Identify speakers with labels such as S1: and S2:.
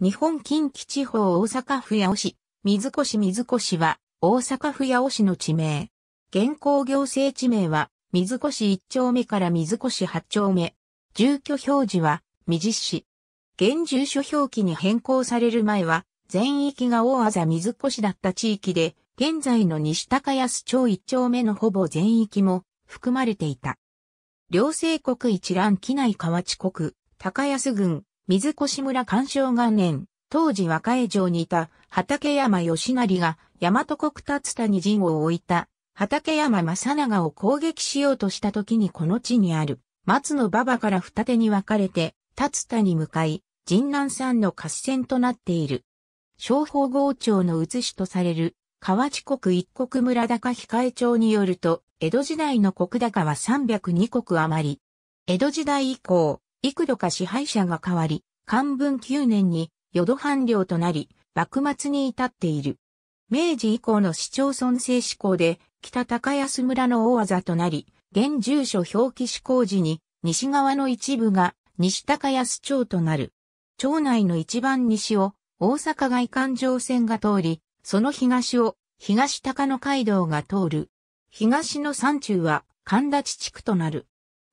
S1: 日本近畿地方大阪府八尾市、水越水越は、大阪府八尾市の地名。現行行政地名は、水越1丁目から水越8丁目。住居表示は、水市。現住所表記に変更される前は、全域が大技水越だった地域で、現在の西高安町1丁目のほぼ全域も含まれていた。両政国一覧機内河内国、高安郡、水越村干渉元年、当時和江城にいた畠山義成が大和国立田に陣を置いた畠山正長を攻撃しようとした時にこの地にある松の馬場から二手に分かれて立田に向かい、神南山の合戦となっている。商法郷町の写しとされる河内国一国村高控え町によると、江戸時代の国高は302国余り。江戸時代以降、幾度か支配者が変わり、漢文9年に淀藩領となり、幕末に至っている。明治以降の市町村制施行で、北高安村の大技となり、現住所表記施行時に、西側の一部が西高安町となる。町内の一番西を大阪外環状線が通り、その東を東高野街道が通る。東の山中は神立地区となる。